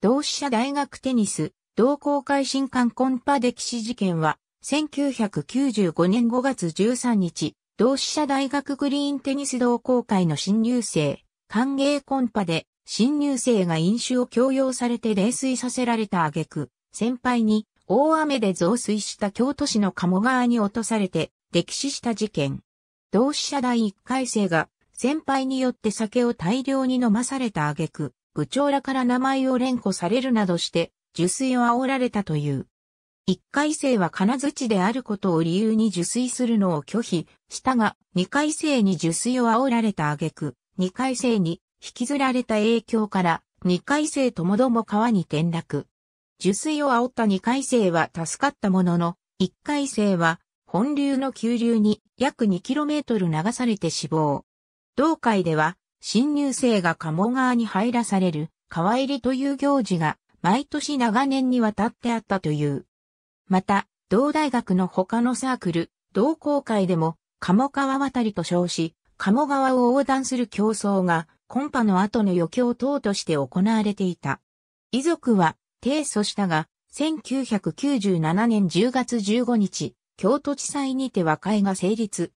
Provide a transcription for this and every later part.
同志社大学テニス、同好会新刊コンパ歴史事件は、1995年5月13日、同志社大学グリーンテニス同好会の新入生、歓迎コンパで、新入生が飲酒を強要されて泥酔させられた挙句、先輩に大雨で増水した京都市の鴨川に落とされて、溺死した事件。同志社大1回生が、先輩によって酒を大量に飲まされた挙句、部長らから名前を連呼されるなどして、受水を煽られたという。一回生は金槌であることを理由に受水するのを拒否したが、二回生に受水を煽られた挙句、二回生に引きずられた影響から、二回生ともども川に転落。受水を煽った二回生は助かったものの、一回生は本流の急流に約2トル流されて死亡。同会では新入生が鴨川に入らされる、川入りという行事が、毎年長年にわたってあったという。また、同大学の他のサークル、同好会でも、鴨川渡りと称し、鴨川を横断する競争が、コンパの後の余興等として行われていた。遺族は、提訴したが、1997年10月15日、京都地裁にて和解が成立。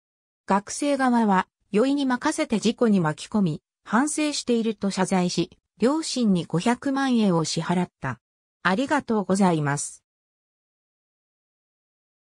学生側は、酔いに任せて事故に巻き込み、反省していると謝罪し、両親に500万円を支払った。ありがとうございます。